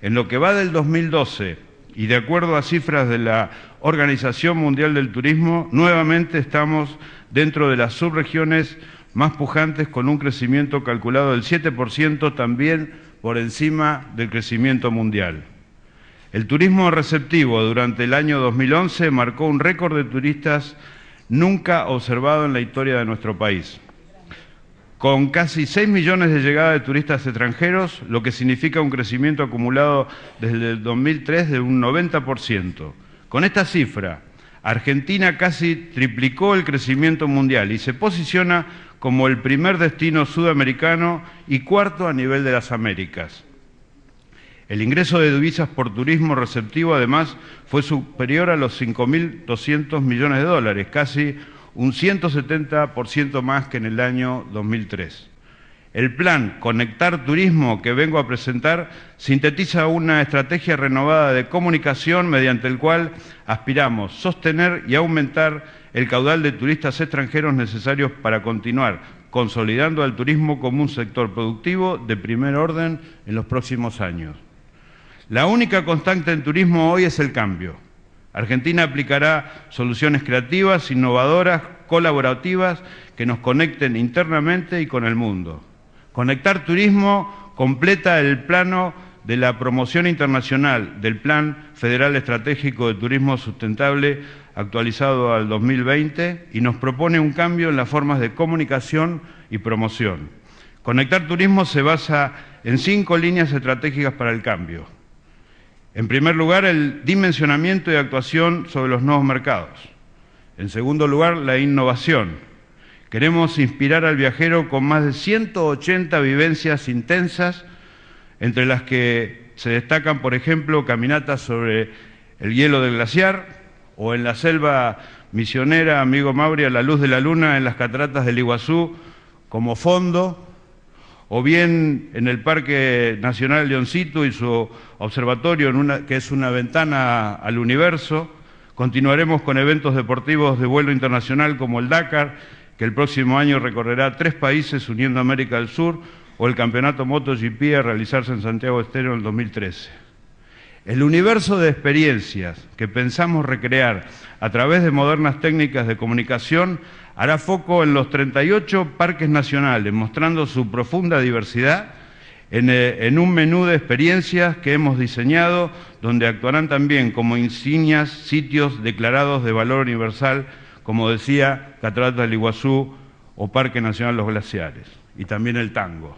En lo que va del 2012, y de acuerdo a cifras de la Organización Mundial del Turismo, nuevamente estamos dentro de las subregiones más pujantes con un crecimiento calculado del 7%, también por encima del crecimiento mundial. El turismo receptivo durante el año 2011 marcó un récord de turistas nunca observado en la historia de nuestro país con casi 6 millones de llegada de turistas extranjeros, lo que significa un crecimiento acumulado desde el 2003 de un 90%. Con esta cifra, Argentina casi triplicó el crecimiento mundial y se posiciona como el primer destino sudamericano y cuarto a nivel de las Américas. El ingreso de divisas por turismo receptivo, además, fue superior a los 5.200 millones de dólares, casi un 170% más que en el año 2003. El plan Conectar Turismo que vengo a presentar sintetiza una estrategia renovada de comunicación mediante el cual aspiramos sostener y aumentar el caudal de turistas extranjeros necesarios para continuar consolidando al turismo como un sector productivo de primer orden en los próximos años. La única constante en turismo hoy es el cambio. Argentina aplicará soluciones creativas, innovadoras, colaborativas que nos conecten internamente y con el mundo. Conectar turismo completa el plano de la promoción internacional del Plan Federal Estratégico de Turismo Sustentable actualizado al 2020 y nos propone un cambio en las formas de comunicación y promoción. Conectar Turismo se basa en cinco líneas estratégicas para el cambio. En primer lugar, el dimensionamiento y actuación sobre los nuevos mercados. En segundo lugar, la innovación. Queremos inspirar al viajero con más de 180 vivencias intensas, entre las que se destacan, por ejemplo, caminatas sobre el hielo del glaciar o en la selva misionera, amigo Mauri, a la luz de la luna en las cataratas del Iguazú como fondo, o bien en el Parque Nacional Leoncito y su observatorio, en una, que es una ventana al universo Continuaremos con eventos deportivos de vuelo internacional como el Dakar, que el próximo año recorrerá tres países uniendo América del Sur, o el Campeonato MotoGP a realizarse en Santiago Estero en el 2013. El universo de experiencias que pensamos recrear a través de modernas técnicas de comunicación hará foco en los 38 parques nacionales, mostrando su profunda diversidad eh, en, un menú de experiencias que hemos diseñado, donde actuarán también como insignias sitios declarados de valor universal, como decía Catarata del Iguazú o Parque Nacional Los Glaciares, y también el tango.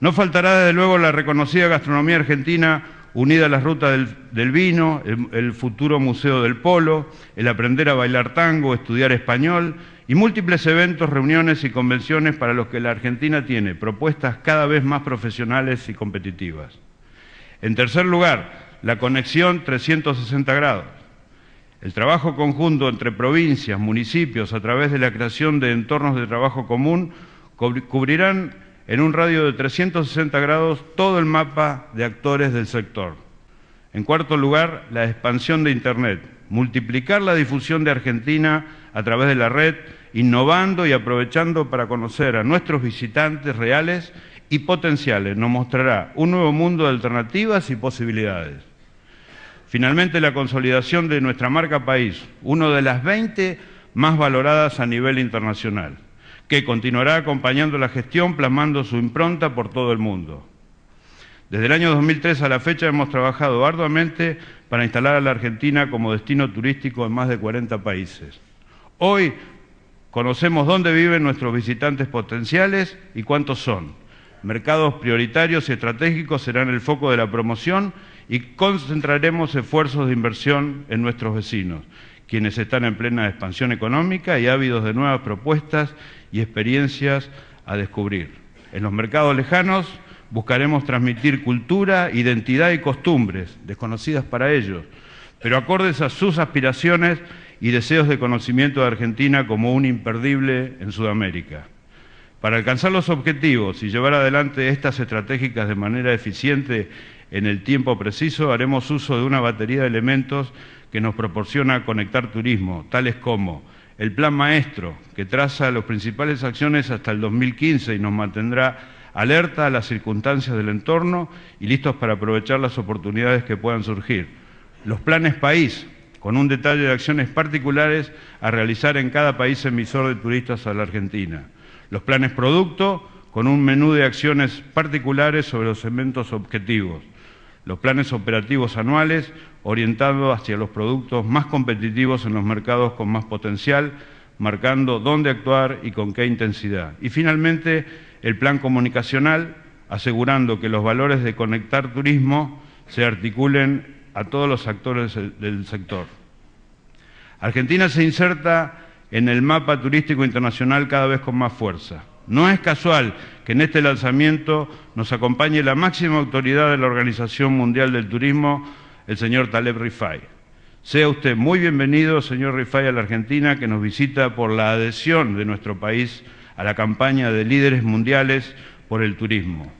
No faltará desde luego la reconocida gastronomía argentina unida a las rutas del, vino, el futuro Museo del Polo, el aprender a bailar tango, estudiar español y múltiples eventos, reuniones y convenciones para los que la Argentina tiene propuestas cada vez más profesionales y competitivas. En tercer lugar, la conexión 360 grados. El trabajo conjunto entre provincias, municipios, a través de la creación de entornos de trabajo común, cubrirán en un radio de 360 grados todo el mapa de actores del sector. En cuarto lugar, la expansión de Internet, multiplicar la difusión de Argentina a través de la red, innovando y aprovechando para conocer a nuestros visitantes reales y potenciales. Nos mostrará un nuevo mundo de alternativas y posibilidades. Finalmente, la consolidación de nuestra marca país, una de las 20 más valoradas a nivel internacional, que continuará acompañando la gestión, plasmando su impronta por todo el mundo. Desde el año 2003 a la fecha hemos trabajado arduamente para instalar a la Argentina como destino turístico en más de 40 países. Hoy Conocemos dónde viven nuestros visitantes potenciales y cuántos son. Mercados prioritarios y estratégicos serán el foco de la promoción y concentraremos esfuerzos de inversión en nuestros vecinos, quienes están en plena expansión económica y ávidos de nuevas propuestas y experiencias a descubrir. En los mercados lejanos buscaremos transmitir cultura, identidad y costumbres desconocidas para ellos, pero acordes a sus aspiraciones y deseos de conocimiento de Argentina como un imperdible en Sudamérica. Para alcanzar los objetivos y llevar adelante estas estratégicas de manera eficiente en el tiempo preciso, haremos uso de una batería de elementos que nos proporciona conectar turismo, tales como el Plan Maestro, que traza las principales acciones hasta el 2015 y nos mantendrá alerta a las circunstancias del entorno y listos para aprovechar las oportunidades que puedan surgir. Los planes país, con un detalle de acciones particulares a realizar en cada país emisor de turistas a la Argentina. Los planes producto, con un menú de acciones particulares sobre los segmentos objetivos. Los planes operativos anuales, orientados hacia los productos más competitivos en los mercados con más potencial, marcando dónde actuar y con qué intensidad. Y finalmente, el plan comunicacional, asegurando que los valores de conectar turismo se articulen a todos los actores del sector. Argentina se inserta en el mapa turístico internacional cada vez con más fuerza. No es casual que en este lanzamiento nos acompañe la máxima autoridad de la Organización Mundial del Turismo, el señor Taleb Rifai. Sea usted muy bienvenido, señor Rifai, a la Argentina, que nos visita por la adhesión de nuestro país a la campaña de líderes mundiales por el turismo.